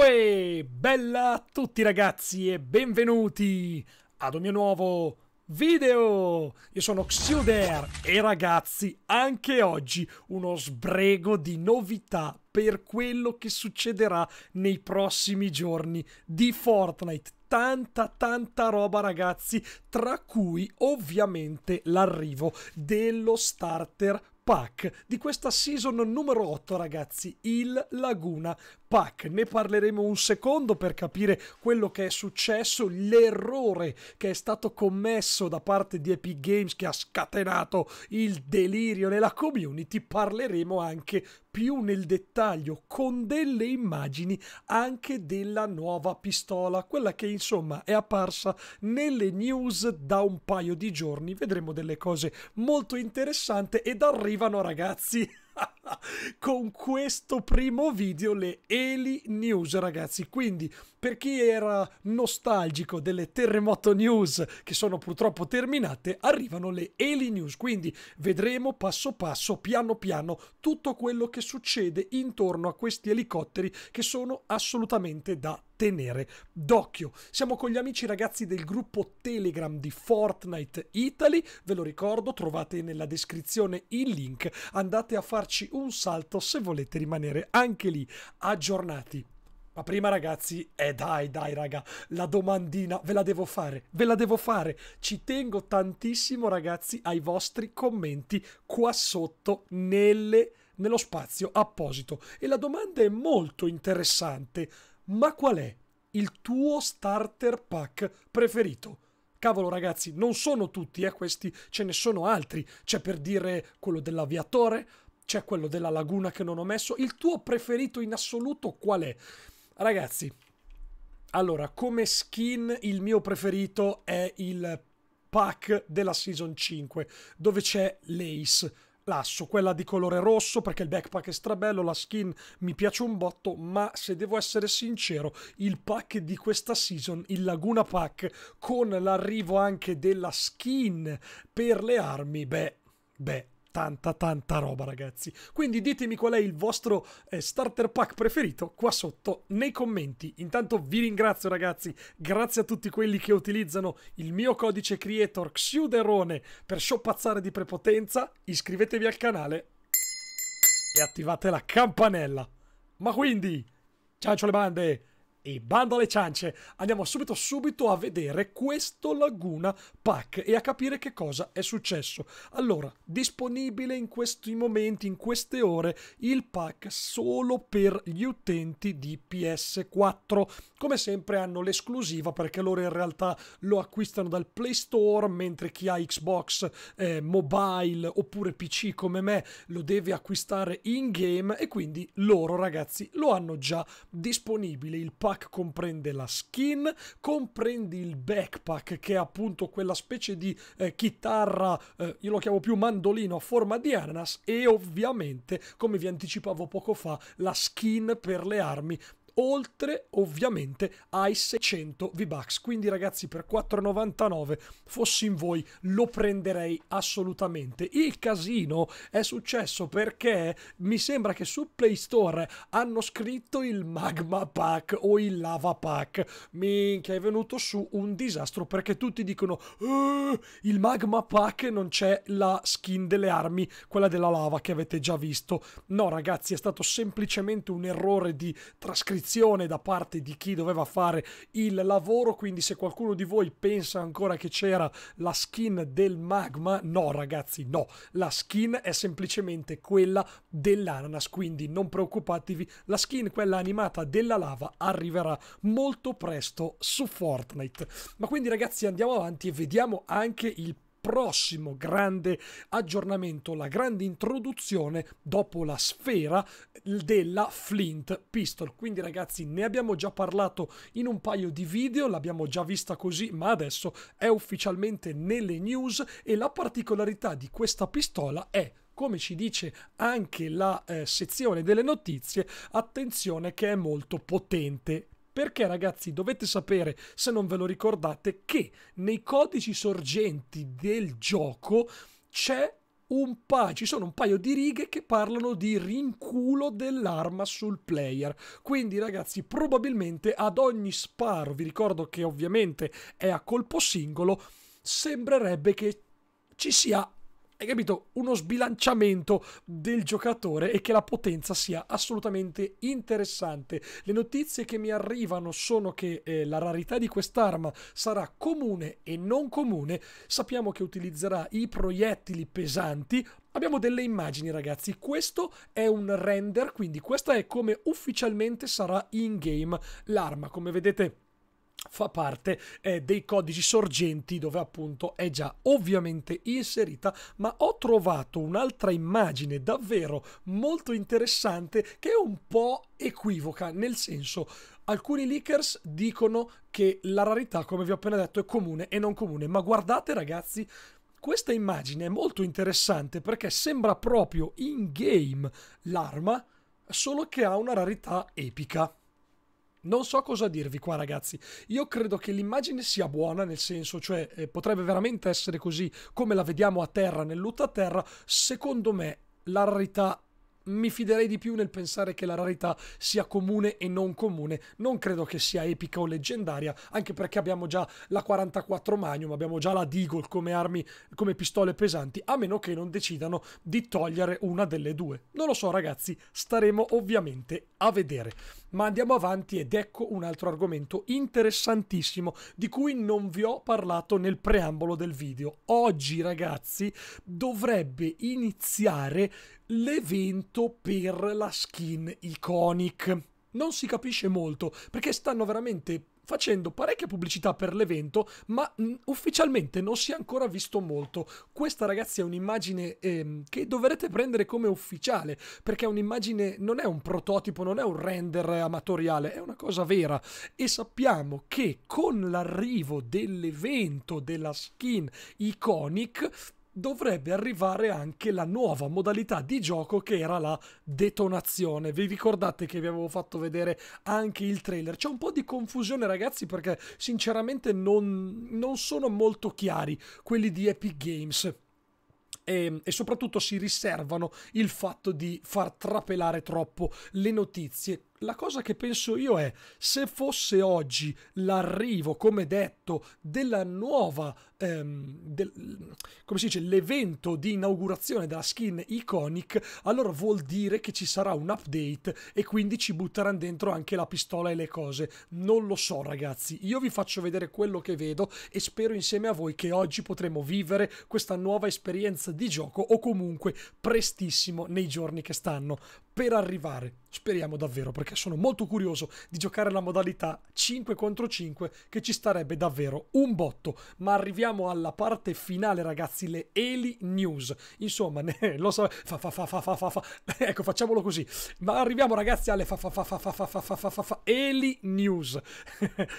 Uè, bella a tutti ragazzi e benvenuti ad un mio nuovo video! Io sono Xiuder e ragazzi, anche oggi uno sbrego di novità per quello che succederà nei prossimi giorni di Fortnite. Tanta, tanta roba ragazzi, tra cui ovviamente l'arrivo dello starter pack di questa season numero 8 ragazzi, il Laguna Pack. Ne parleremo un secondo per capire quello che è successo, l'errore che è stato commesso da parte di Epic Games che ha scatenato il delirio nella community. Parleremo anche più nel dettaglio con delle immagini anche della nuova pistola, quella che insomma è apparsa nelle news da un paio di giorni. Vedremo delle cose molto interessanti ed arrivano ragazzi. con questo primo video le Eli News ragazzi quindi per chi era nostalgico delle terremoto news che sono purtroppo terminate arrivano le Eli News quindi vedremo passo passo piano piano tutto quello che succede intorno a questi elicotteri che sono assolutamente da tenere d'occhio. Siamo con gli amici ragazzi del gruppo Telegram di Fortnite Italy, ve lo ricordo, trovate nella descrizione il link, andate a farci un un salto se volete rimanere anche lì aggiornati. Ma prima ragazzi, eh dai dai raga, la domandina ve la devo fare, ve la devo fare. Ci tengo tantissimo ragazzi ai vostri commenti qua sotto nelle, nello spazio apposito. E la domanda è molto interessante, ma qual è il tuo starter pack preferito? Cavolo ragazzi, non sono tutti eh, questi, ce ne sono altri. C'è per dire quello dell'aviatore, c'è quello della laguna che non ho messo. Il tuo preferito in assoluto qual è? Ragazzi, allora, come skin il mio preferito è il pack della Season 5, dove c'è l'Ace. Lasso, quella di colore rosso perché il backpack è strabello, la skin mi piace un botto, ma se devo essere sincero, il pack di questa season, il Laguna Pack, con l'arrivo anche della skin per le armi, beh, beh, tanta tanta roba ragazzi quindi ditemi qual è il vostro eh, starter pack preferito qua sotto nei commenti intanto vi ringrazio ragazzi grazie a tutti quelli che utilizzano il mio codice creator Xiuderone per shoppazzare di prepotenza iscrivetevi al canale e attivate la campanella ma quindi ciao ciao le bande e bando alle ciance, andiamo subito subito a vedere questo Laguna Pack e a capire che cosa è successo. Allora, disponibile in questi momenti, in queste ore, il pack solo per gli utenti di PS4 come sempre hanno l'esclusiva perché loro in realtà lo acquistano dal Play Store, mentre chi ha Xbox eh, mobile oppure PC come me lo deve acquistare in game e quindi loro ragazzi lo hanno già disponibile. Il pack comprende la skin, comprende il backpack che è appunto quella specie di eh, chitarra, eh, io lo chiamo più mandolino a forma di ananas e ovviamente come vi anticipavo poco fa la skin per le armi oltre ovviamente ai 600 V-Bucks. Quindi ragazzi per 4,99 fossi in voi lo prenderei assolutamente. Il casino è successo perché mi sembra che su Play Store hanno scritto il Magma Pack o il Lava Pack. Minchia è venuto su un disastro perché tutti dicono uh, il Magma Pack non c'è la skin delle armi, quella della lava che avete già visto. No ragazzi è stato semplicemente un errore di trascrizione un'obiezione da parte di chi doveva fare il lavoro, quindi se qualcuno di voi pensa ancora che c'era la skin del magma, no ragazzi, no, la skin è semplicemente quella dell'ananas, quindi non preoccupatevi, la skin, quella animata della lava, arriverà molto presto su Fortnite. Ma quindi ragazzi andiamo avanti e vediamo anche il prossimo grande aggiornamento, la grande introduzione dopo la sfera della Flint Pistol. Quindi ragazzi ne abbiamo già parlato in un paio di video, l'abbiamo già vista così, ma adesso è ufficialmente nelle news e la particolarità di questa pistola è come ci dice anche la eh, sezione delle notizie, attenzione che è molto potente perché ragazzi dovete sapere, se non ve lo ricordate, che nei codici sorgenti del gioco c'è un pa- ci sono un paio di righe che parlano di rinculo dell'arma sul player. Quindi, ragazzi, probabilmente ad ogni sparo, vi ricordo che ovviamente è a colpo singolo, sembrerebbe che ci sia hai capito, uno sbilanciamento del giocatore e che la potenza sia assolutamente interessante. Le notizie che mi arrivano sono che eh, la rarità di quest'arma sarà comune e non comune. Sappiamo che utilizzerà i proiettili pesanti, Abbiamo delle immagini ragazzi, questo è un render, quindi questa è come ufficialmente sarà in game l'arma, come vedete fa parte eh, dei codici sorgenti dove appunto è già ovviamente inserita, ma ho trovato un'altra immagine davvero molto interessante che è un po' equivoca, nel senso alcuni leakers dicono che la rarità, come vi ho appena detto, è comune e non comune, ma guardate ragazzi, questa immagine è molto interessante perché sembra proprio in game l'arma, solo che ha una rarità epica. Non so cosa dirvi qua ragazzi, io credo che l'immagine sia buona nel senso, cioè eh, potrebbe veramente essere così come la vediamo a terra nell'Utah Terra, secondo me la rarità mi fiderei di più nel pensare che la rarità sia comune e non comune. Non credo che sia epica o leggendaria, anche perché abbiamo già la 44 Magnum, abbiamo già la Deagle come armi, come pistole pesanti, a meno che non decidano di togliere una delle due. Non lo so ragazzi, staremo ovviamente a vedere. Ma andiamo avanti ed ecco un altro argomento interessantissimo di cui non vi ho parlato nel preambolo del video. Oggi ragazzi dovrebbe iniziare l'evento per la skin Iconic. Non si capisce molto perché stanno veramente facendo parecchia pubblicità per l'evento, ma mh, mm, ufficialmente non si è ancora visto molto. Questa ragazzi è un'immagine ehm, che dovrete prendere come ufficiale, perché è un'immagine, non è un prototipo, non è un render amatoriale, è una cosa vera e sappiamo che con l'arrivo dell'evento della skin Iconic dovrebbe arrivare anche la nuova modalità di gioco che era la detonazione. Vi ricordate che vi avevo fatto vedere anche il trailer? C'è un po' di confusione ragazzi perché sinceramente non, non sono molto chiari quelli di Epic Games e, soprattutto si riservano il fatto di far trapelare troppo le notizie. La cosa che penso io è se fosse oggi l'arrivo, come detto, della nuova ehm, del, come si dice, l'evento di inaugurazione della skin Iconic, allora vuol dire che ci sarà un update e quindi ci butteranno dentro anche la pistola e le cose. Non lo so ragazzi, io vi faccio vedere quello che vedo e spero insieme a voi che oggi potremo vivere questa nuova esperienza di gioco o comunque prestissimo nei giorni che stanno per arrivare. Speriamo davvero perché sono molto curioso di giocare la modalità 5 contro 5 che ci starebbe davvero un botto, ma arriviamo siamo alla parte finale, ragazzi, le Eli News. Insomma, ne, lo so, fa fa fa fa fa fa fa. Ecco, facciamolo così. Ma arriviamo, ragazzi, alle fa fa fa fa fa fa fa fa fa fa Eli News.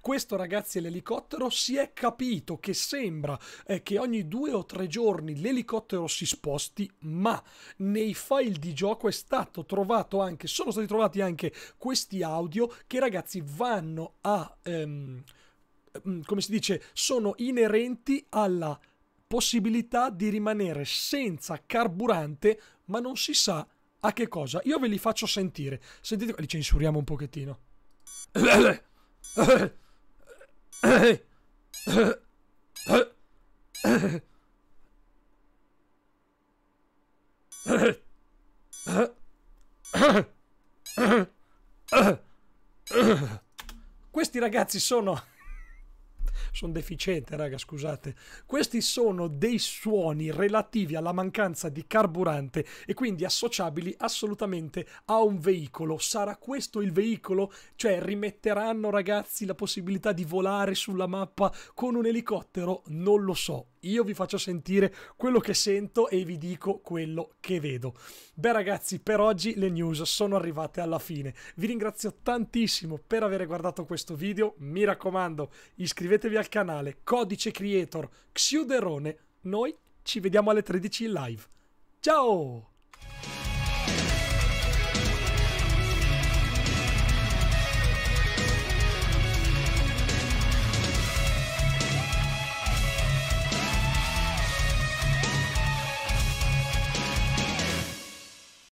Questo, ragazzi, è l'elicottero. Si è capito che sembra eh, che ogni due o tre giorni l'elicottero si sposti, ma nei file di gioco è stato trovato anche, sono stati trovati anche questi audio che, ragazzi, vanno a... Ehm, Ehm, come si dice, sono inerenti alla possibilità di rimanere senza carburante, ma non si sa a che cosa. Io ve li faccio sentire. Sentite, li censuriamo un pochettino. Questi ragazzi sono sono deficiente, raga, scusate. Questi sono dei suoni relativi alla mancanza di carburante e quindi associabili assolutamente a un veicolo. Sarà questo il veicolo? Cioè rimetteranno ragazzi la possibilità di volare sulla mappa con un elicottero? Non lo so, io vi faccio sentire quello che sento e vi dico quello che vedo. Beh ragazzi, per oggi le news sono arrivate alla fine. Vi ringrazio tantissimo per aver guardato questo video. Mi raccomando, iscrivetevi al canale Codice Creator Xiuderone. Noi ci vediamo alle 13 in live. Ciao!